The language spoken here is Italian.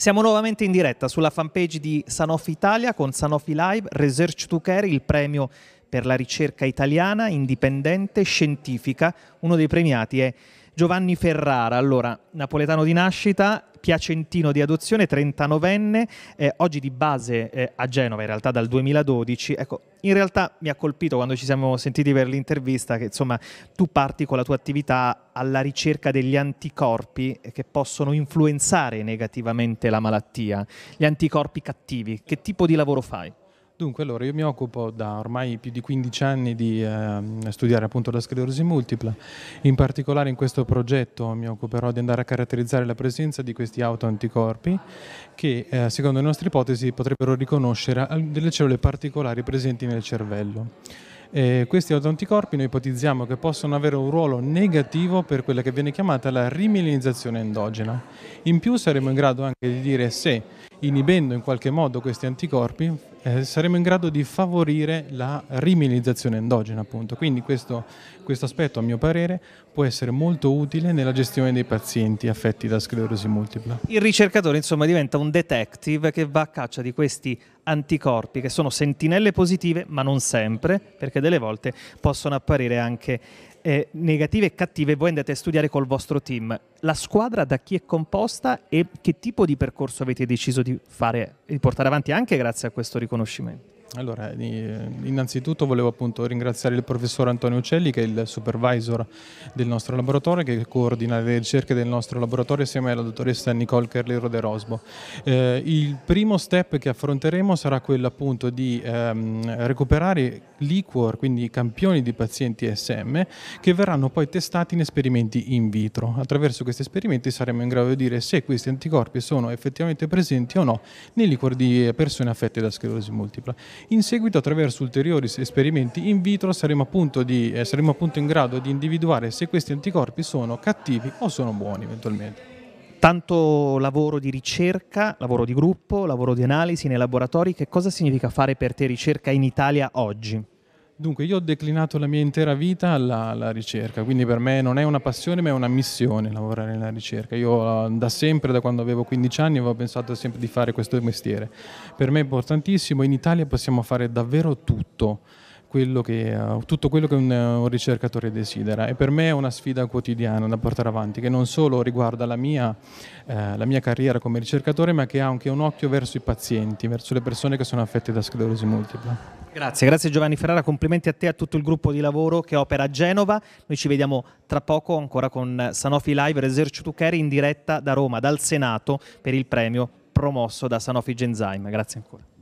Siamo nuovamente in diretta sulla fanpage di Sanof Italia con Sanofi Live Research to Care, il premio per la ricerca italiana indipendente scientifica. Uno dei premiati è Giovanni Ferrara, allora, napoletano di nascita, piacentino di adozione, 39enne, eh, oggi di base eh, a Genova in realtà dal 2012. Ecco, in realtà mi ha colpito quando ci siamo sentiti per l'intervista che insomma tu parti con la tua attività alla ricerca degli anticorpi che possono influenzare negativamente la malattia, gli anticorpi cattivi. Che tipo di lavoro fai? Dunque, allora, io mi occupo da ormai più di 15 anni di eh, studiare appunto la sclerosi multipla. In particolare in questo progetto mi occuperò di andare a caratterizzare la presenza di questi autoanticorpi che, eh, secondo le nostre ipotesi, potrebbero riconoscere delle cellule particolari presenti nel cervello. Eh, questi autoanticorpi noi ipotizziamo che possono avere un ruolo negativo per quella che viene chiamata la rimilinizzazione endogena. In più saremo in grado anche di dire se inibendo in qualche modo questi anticorpi, eh, saremo in grado di favorire la rimilizzazione endogena, appunto. Quindi questo, questo aspetto, a mio parere, può essere molto utile nella gestione dei pazienti affetti da sclerosi multipla. Il ricercatore, insomma, diventa un detective che va a caccia di questi anticorpi, che sono sentinelle positive, ma non sempre, perché delle volte possono apparire anche eh, negative e cattive voi andate a studiare col vostro team. La squadra da chi è composta e che tipo di percorso avete deciso di fare e di portare avanti anche grazie a questo riconoscimento? Allora, innanzitutto volevo appunto ringraziare il professor Antonio Uccelli che è il supervisor del nostro laboratorio che coordina le ricerche del nostro laboratorio insieme alla dottoressa Nicole Carlero De Rosbo. Eh, il primo step che affronteremo sarà quello appunto di ehm, recuperare liquor, quindi campioni di pazienti SM che verranno poi testati in esperimenti in vitro. Attraverso questi esperimenti saremo in grado di dire se questi anticorpi sono effettivamente presenti o no nei liquor di persone affette da sclerosi multipla. In seguito, attraverso ulteriori esperimenti in vitro, saremo appunto, di, eh, saremo appunto in grado di individuare se questi anticorpi sono cattivi o sono buoni eventualmente tanto lavoro di ricerca, lavoro di gruppo, lavoro di analisi nei laboratori, che cosa significa fare per te ricerca in Italia oggi? Dunque, io ho declinato la mia intera vita alla, alla, ricerca, quindi per me non è una passione ma è una missione lavorare nella ricerca. Io eh, da sempre, da quando avevo 15 anni, avevo pensato sempre di fare questo mestiere. Per me è importantissimo, in Italia possiamo fare davvero tutto quello che, eh, tutto quello che un, eh, un, ricercatore desidera e per me è una sfida quotidiana da portare avanti che non solo riguarda la mia, eh, la mia carriera come ricercatore ma che ha anche un occhio verso i pazienti, verso le persone che sono affette da sclerosi multipla. Grazie, grazie Giovanni Ferrara, complimenti a te e a tutto il gruppo di lavoro che opera a Genova, noi ci vediamo tra poco ancora con Sanofi Live Research to Care in diretta da Roma, dal Senato per il premio promosso da Sanofi Genzyme, grazie ancora.